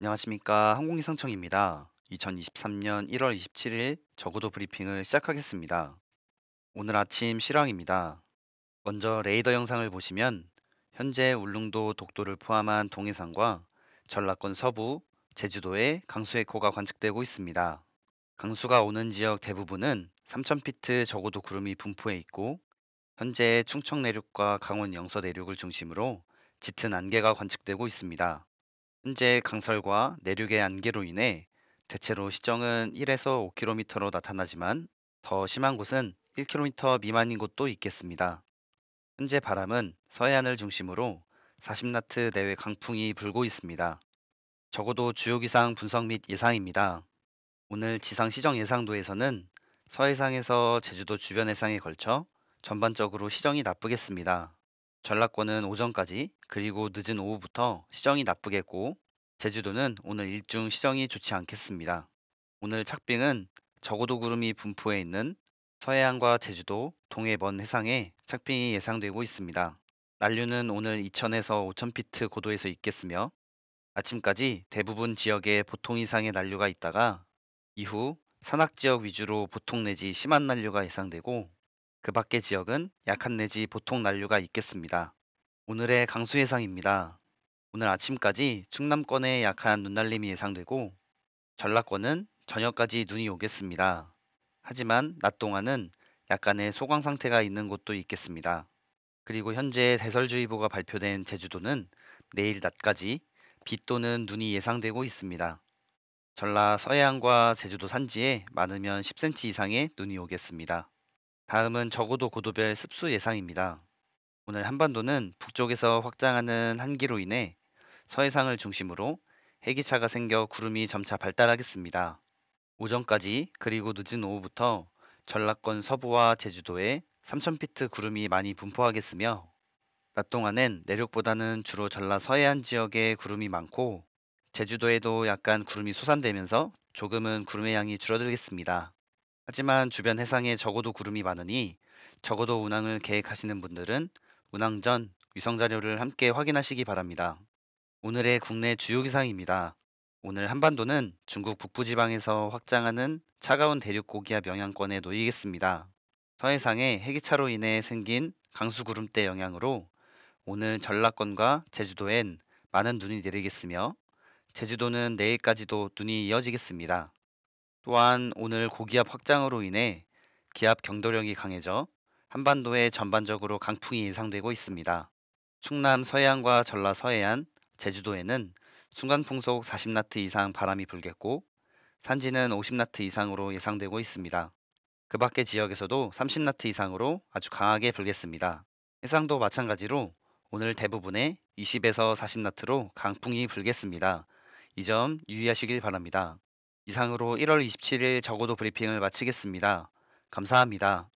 안녕하십니까. 항공기상청입니다. 2023년 1월 27일 저구도 브리핑을 시작하겠습니다. 오늘 아침 실황입니다. 먼저 레이더 영상을 보시면 현재 울릉도 독도를 포함한 동해상과 전라권 서부, 제주도에 강수의 코가 관측되고 있습니다. 강수가 오는 지역 대부분은 3,000피트 저고도 구름이 분포해 있고 현재 충청 내륙과 강원 영서 내륙을 중심으로 짙은 안개가 관측되고 있습니다. 현재 강설과 내륙의 안개로 인해 대체로 시정은 1에서 5km로 나타나지만 더 심한 곳은 1km 미만인 곳도 있겠습니다. 현재 바람은 서해안을 중심으로 40나트 내외 강풍이 불고 있습니다. 적어도 주요 기상 분석 및 예상입니다. 오늘 지상 시정 예상도에서는 서해상에서 제주도 주변 해상에 걸쳐 전반적으로 시정이 나쁘겠습니다. 전라권은 오전까지, 그리고 늦은 오후부터 시정이 나쁘겠고, 제주도는 오늘 일중 시정이 좋지 않겠습니다. 오늘 착빙은 적어도 구름이 분포해 있는 서해안과 제주도, 동해 먼 해상에 착빙이 예상되고 있습니다. 난류는 오늘 2000에서 5000피트 고도에서 있겠으며 아침까지 대부분 지역에 보통 이상의 난류가 있다가 이후 산악 지역 위주로 보통 내지 심한 난류가 예상되고 그 밖의 지역은 약한 내지 보통 난류가 있겠습니다. 오늘의 강수 예상입니다. 오늘 아침까지 충남권에 약한 눈날림이 예상되고 전라권은 저녁까지 눈이 오겠습니다. 하지만 낮 동안은 약간의 소강 상태가 있는 곳도 있겠습니다. 그리고 현재 대설주의보가 발표된 제주도는 내일 낮까지 비 또는 눈이 예상되고 있습니다. 전라 서해안과 제주도 산지에 많으면 10cm 이상의 눈이 오겠습니다. 다음은 적어도 고도별 습수 예상입니다. 오늘 한반도는 북쪽에서 확장하는 한기로 인해 서해상을 중심으로 해기차가 생겨 구름이 점차 발달하겠습니다. 오전까지 그리고 늦은 오후부터 전라권 서부와 제주도에 3,000피트 구름이 많이 분포하겠으며 낮 동안엔 내륙보다는 주로 전라 서해안 지역에 구름이 많고 제주도에도 약간 구름이 소산되면서 조금은 구름의 양이 줄어들겠습니다. 하지만 주변 해상에 적어도 구름이 많으니 적어도 운항을 계획하시는 분들은 운항 전 위성 자료를 함께 확인하시기 바랍니다. 오늘의 국내 주요 기상입니다. 오늘 한반도는 중국 북부지방에서 확장하는 차가운 대륙 고기압 영향권에 놓이겠습니다. 서해상에 해기차로 인해 생긴 강수 구름대 영향으로 오늘 전라권과 제주도엔 많은 눈이 내리겠으며 제주도는 내일까지도 눈이 이어지겠습니다. 또한 오늘 고기압 확장으로 인해 기압 경도력이 강해져 한반도에 전반적으로 강풍이 예상되고 있습니다. 충남 서해안과 전라 서해안, 제주도에는 순간풍속 40나트 이상 바람이 불겠고 산지는 50나트 이상으로 예상되고 있습니다. 그 밖의 지역에서도 30나트 이상으로 아주 강하게 불겠습니다. 해상도 마찬가지로 오늘 대부분의 20에서 40나트로 강풍이 불겠습니다. 이 점 유의하시길 바랍니다. 이상으로 1월 27일 적어도 브리핑을 마치겠습니다. 감사합니다.